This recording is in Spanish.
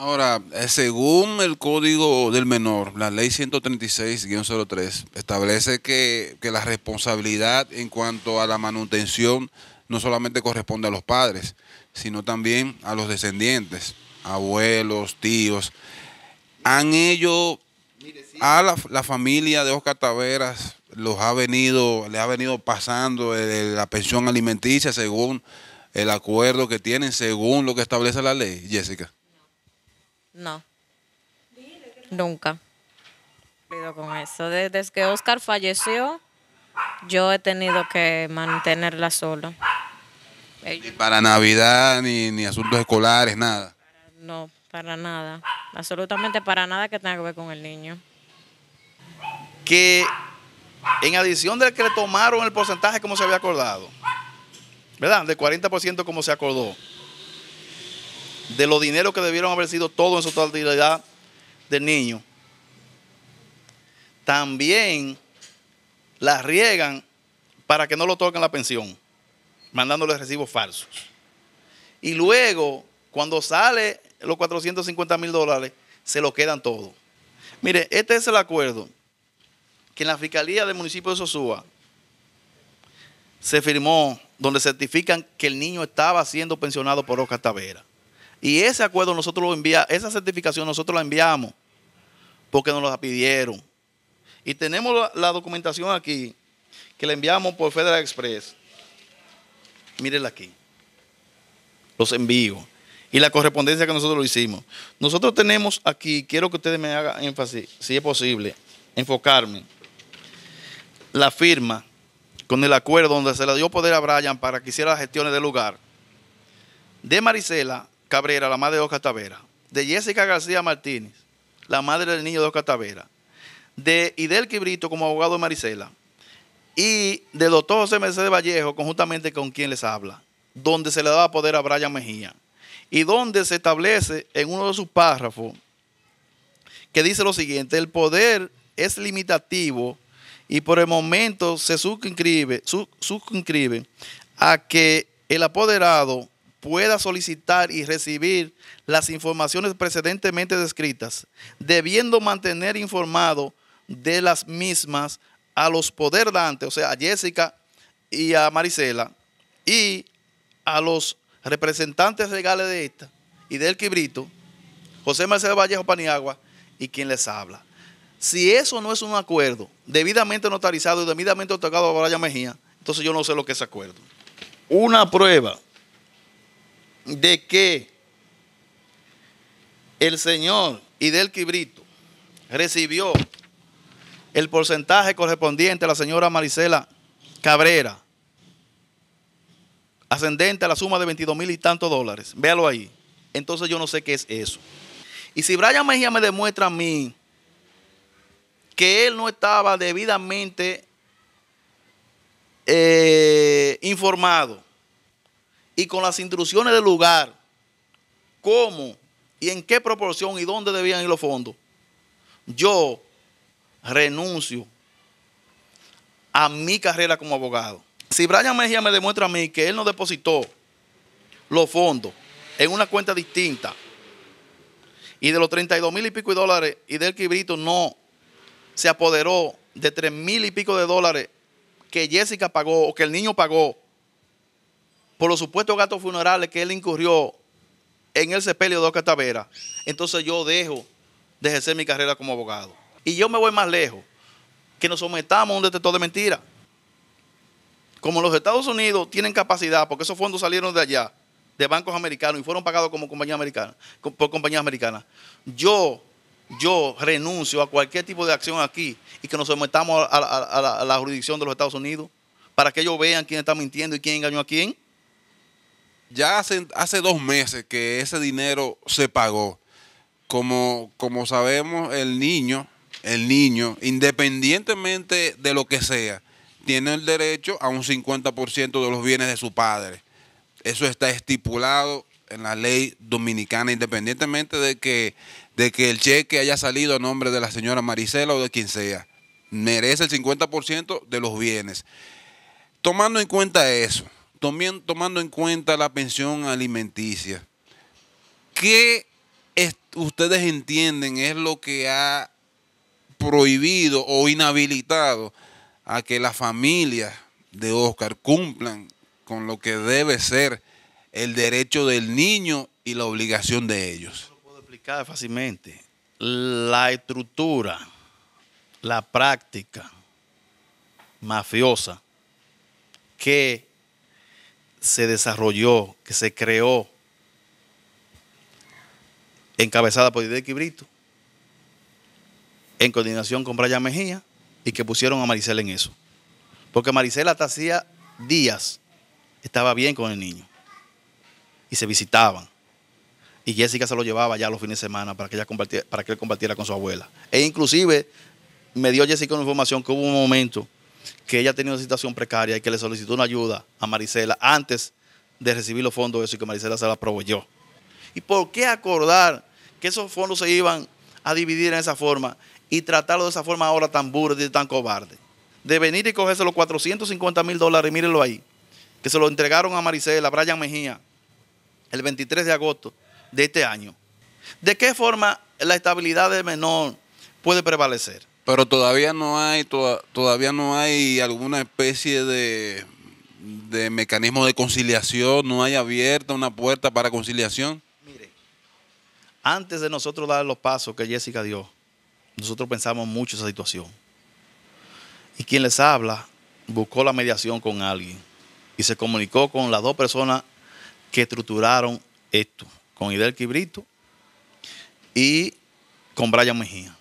Ahora, eh, según el Código del Menor, la Ley 136-03 establece que, la responsabilidad en cuanto a la manutención no solamente corresponde a los padres, sino también a los descendientes, abuelos, tíos. ¿Han ellos a la, la, familia de Oscar Taveras los ha venido, le ha venido pasando eh, la pensión alimenticia según el acuerdo que tienen, según lo que establece la ley, Jessica? No. Nunca. Con eso. Desde que Oscar falleció, yo he tenido que mantenerla sola. Ni para Navidad, ni, ni asuntos escolares, nada. No, para nada. Absolutamente para nada que tenga que ver con el niño. Que en adición del que le tomaron el porcentaje como se había acordado, ¿verdad? Del 40% como se acordó de los dineros que debieron haber sido todo en su totalidad del niño. También la riegan para que no lo toquen la pensión, mandándole recibos falsos. Y luego, cuando sale los 450 mil dólares, se lo quedan todo. Mire, este es el acuerdo que en la Fiscalía del municipio de Sosúa se firmó donde certifican que el niño estaba siendo pensionado por Oscar Tavera. Y ese acuerdo nosotros lo enviamos, esa certificación nosotros la enviamos porque nos la pidieron. Y tenemos la, documentación aquí que la enviamos por Federal Express. Mírenla aquí. Los envíos. Y la correspondencia que nosotros lo hicimos. Nosotros tenemos aquí, quiero que ustedes me hagan énfasis, si es posible, enfocarme. La firma con el acuerdo donde se le dio poder a Brian para que hiciera las gestiones del lugar. De Marisela Cabrera, la madre de Oscar Tavera. De Jessica García Martínez, la madre del niño de Oscar Tavera. De Idel Quibrito como abogado de Marisela. Y del doctor José Mercedes Vallejo, conjuntamente con quien les habla, donde se le daba poder a Brian Mejía. Y donde se establece en uno de sus párrafos que dice lo siguiente, el poder es limitativo y por el momento se suscribe a que el apoderado pueda solicitar y recibir las informaciones precedentemente descritas, debiendo mantener informado de las mismas a los poder dantes, o sea, a Jessica y a Marisela, y a los representantes legales de esta y del Quibrito, José Marcelo Vallejo Paniagua y quien les habla. Si eso no es un acuerdo debidamente notarizado y debidamente otorgado a Brian Mejía, entonces yo no sé lo que es acuerdo. Una prueba de que el señor Idel Quibrito recibió el porcentaje correspondiente a la señora Marisela Cabrera, ascendente a la suma de 22 mil y tantos dólares. Véalo ahí. Entonces yo no sé qué es eso. Y si Brian Mejía me demuestra a mí que él no estaba debidamente eh, informado y con las instrucciones del lugar, cómo y en qué proporción y dónde debían ir los fondos, yo renuncio a mi carrera como abogado. Si Brian Mejía me demuestra a mí que él no depositó los fondos en una cuenta distinta y de los 32 mil y pico de dólares y del quibrito no se apoderó de 3 mil y pico de dólares que Jessica pagó o que el niño pagó por los supuestos gastos funerales que él incurrió en el sepelio de Tavera, entonces yo dejo de ejercer mi carrera como abogado. Y yo me voy más lejos, que nos sometamos a un detector de mentiras. Como los Estados Unidos tienen capacidad, porque esos fondos salieron de allá, de bancos americanos y fueron pagados como compañía americana, por compañías americanas. Yo, yo renuncio a cualquier tipo de acción aquí y que nos sometamos a la jurisdicción de los Estados Unidos para que ellos vean quién está mintiendo y quién engañó a quién. Ya hace, dos meses que ese dinero se pagó. Como, como sabemos, el niño, el niño, independientemente de lo que sea, tiene el derecho a un 50% de los bienes de su padre. Eso está estipulado en la ley dominicana, independientemente de que, de que el cheque haya salido a nombre de la señora Marisela o de quien sea. Merece el 50% de los bienes. Tomando en cuenta eso, tomando en cuenta la pensión alimenticia, ¿qué ustedes entienden es lo que ha prohibido o inhabilitado a que las familias de Oscar cumplan con lo que debe ser el derecho del niño y la obligación de ellos? No lo puedo explicar fácilmente. La estructura, la práctica mafiosa que se desarrolló, que se creó, encabezada por Didier Quibrito, en coordinación con Brian Mejía, y que pusieron a Maricela en eso. Porque Maricela hasta hacía días estaba bien con el niño. Y se visitaban. Y Jessica se lo llevaba ya los fines de semana para que, ella compartiera, para que él compartiera con su abuela. E inclusive me dio Jessica una información que hubo un momento que ella tenía una situación precaria y que le solicitó una ayuda a Marisela antes de recibir los fondos de eso y que Marisela se la proveyó. ¿Y por qué acordar que esos fondos se iban a dividir en esa forma y tratarlo de esa forma ahora tan burda y tan cobarde? De venir y cogerse los 450 mil dólares, mírenlo ahí, que se lo entregaron a Marisela, Brian Mejía, el 23 de agosto de este año. ¿De qué forma la estabilidad del menor puede prevalecer? Pero todavía no hay, todavía no hay alguna especie de, mecanismo de conciliación, no hay abierta una puerta para conciliación. Mire, antes de nosotros dar los pasos que Jessica dio, nosotros pensamos mucho esa situación. Y quien les habla buscó la mediación con alguien y se comunicó con las dos personas que estructuraron esto, con Idel Quibrito y con Brian Mejía.